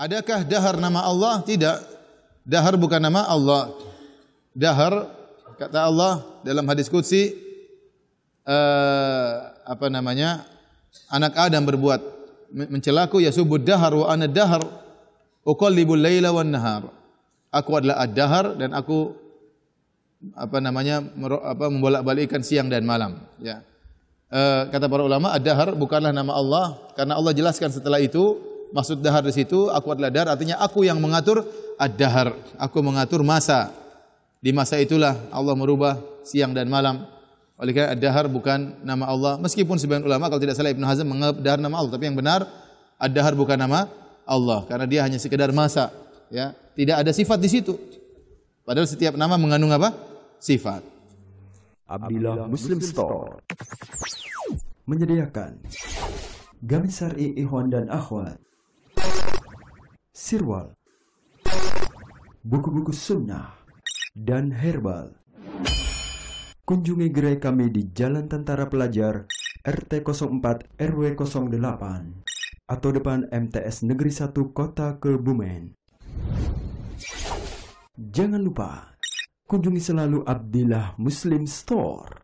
Adakah dahar nama Allah? Tidak. Dahar bukan nama Allah. Dahar kata Allah dalam hadis qudsi uh, apa namanya? Anak Adam berbuat mencelaku ya subud dahar wa ana dahar uqallibul laila wan nahar. Aku adalah ad-dahar dan aku apa namanya apa membolak-balikkan siang dan malam ya uh, kata para ulama adhar bukanlah nama Allah karena Allah jelaskan setelah itu maksud dahar di situ aku adalah dahar artinya aku yang mengatur adhar, aku mengatur masa di masa itulah Allah merubah siang dan malam oleh kerana adhar bukan nama Allah meskipun sebagian ulama kalau tidak salah Ibnu Hazm menganggap dahar nama Allah tapi yang benar adhar bukan nama Allah karena dia hanya sekedar masa ya tidak ada sifat di situ Padahal setiap nama mengandung apa? sifat. Abdillah Muslim Store menyediakan gamis syar'i e ikhwan dan akhwat, sirwal, buku-buku sunnah, dan herbal. Kunjungi gerai kami di Jalan Tentara Pelajar, RT 04 RW 08 atau depan MTS Negeri 1 Kota Kebumen. Jangan lupa kunjungi selalu Abdillah Muslim Store.